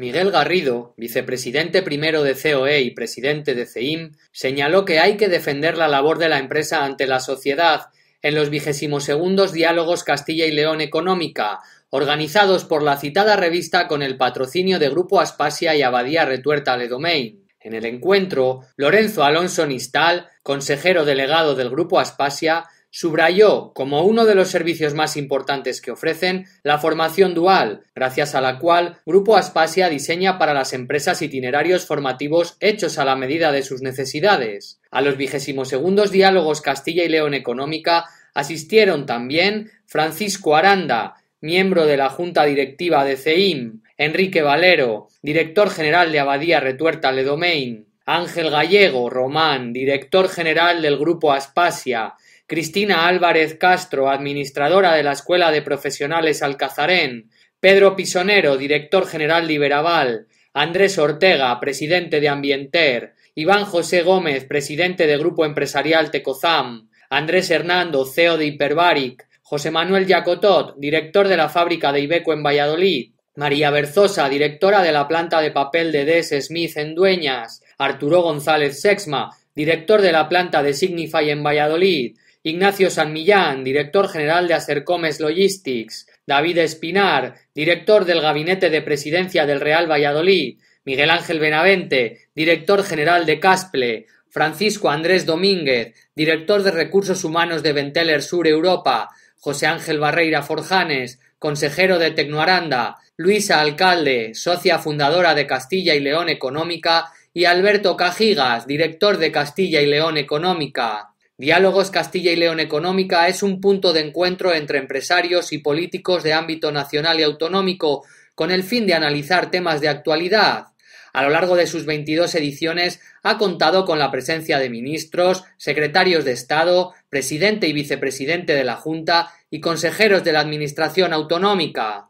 Miguel Garrido, vicepresidente primero de COE y presidente de CEIM, señaló que hay que defender la labor de la empresa ante la sociedad en los vigésimos diálogos Castilla y León Económica, organizados por la citada revista con el patrocinio de Grupo Aspasia y Abadía Retuerta Domain. En el encuentro, Lorenzo Alonso Nistal, consejero delegado del Grupo Aspasia, Subrayó como uno de los servicios más importantes que ofrecen la formación dual, gracias a la cual Grupo Aspasia diseña para las empresas itinerarios formativos hechos a la medida de sus necesidades. A los vigésimos segundos diálogos Castilla y León Económica asistieron también Francisco Aranda, miembro de la Junta Directiva de CEIM, Enrique Valero, director general de Abadía Retuerta Ledomain, Ángel Gallego Román, director general del Grupo Aspasia; Cristina Álvarez Castro, administradora de la Escuela de Profesionales Alcazarén; Pedro Pisonero, director general Liberaval. Andrés Ortega, presidente de Ambienter; Iván José Gómez, presidente de Grupo Empresarial Tecozam; Andrés Hernando, CEO de Hiperbaric; José Manuel Yacotot, director de la fábrica de Ibeco en Valladolid; María Berzosa, directora de la planta de papel de Des Smith en Dueñas; Arturo González Sexma, director de la planta de Signify en Valladolid, Ignacio San Millán, director general de Acercomes Logistics, David Espinar, director del Gabinete de Presidencia del Real Valladolid, Miguel Ángel Benavente, director general de Casple, Francisco Andrés Domínguez, director de Recursos Humanos de Venteler Sur Europa, José Ángel Barreira Forjanes, consejero de Tecnoaranda, Luisa Alcalde, socia fundadora de Castilla y León Económica y Alberto Cajigas, director de Castilla y León Económica. Diálogos Castilla y León Económica es un punto de encuentro entre empresarios y políticos de ámbito nacional y autonómico con el fin de analizar temas de actualidad. A lo largo de sus 22 ediciones ha contado con la presencia de ministros, secretarios de Estado, presidente y vicepresidente de la Junta y consejeros de la Administración Autonómica.